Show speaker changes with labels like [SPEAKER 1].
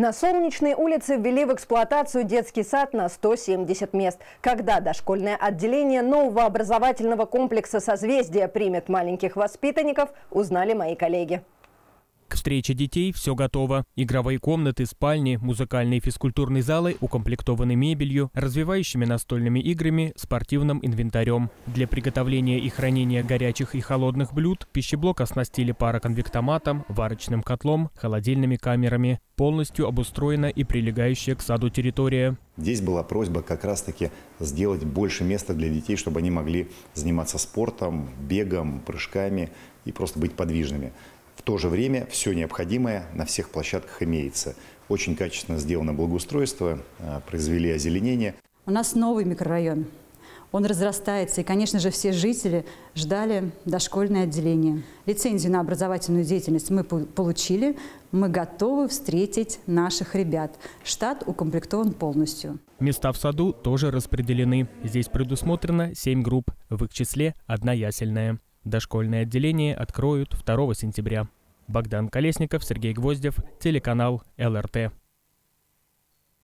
[SPEAKER 1] На Солнечной улице ввели в эксплуатацию детский сад на 170 мест. Когда дошкольное отделение нового образовательного комплекса «Созвездия» примет маленьких воспитанников, узнали мои коллеги.
[SPEAKER 2] К встрече детей все готово. Игровые комнаты, спальни, музыкальные и физкультурные залы укомплектованы мебелью, развивающими настольными играми, спортивным инвентарем. Для приготовления и хранения горячих и холодных блюд пищеблок оснастили пароконвектоматом, варочным котлом, холодильными камерами. Полностью обустроена и прилегающая к саду территория.
[SPEAKER 3] Здесь была просьба как раз-таки сделать больше места для детей, чтобы они могли заниматься спортом, бегом, прыжками и просто быть подвижными. В то же время все необходимое на всех площадках имеется. Очень качественно сделано благоустройство, э, произвели озеленение.
[SPEAKER 4] У нас новый микрорайон. Он разрастается, и, конечно же, все жители ждали дошкольное отделение. Лицензию на образовательную деятельность мы получили. Мы готовы встретить наших ребят. Штат укомплектован полностью.
[SPEAKER 2] Места в саду тоже распределены. Здесь предусмотрено 7 групп, в их числе одна ясельная. Дошкольное отделение откроют 2 сентября. Богдан Колесников, Сергей Гвоздев, телеканал ЛРТ.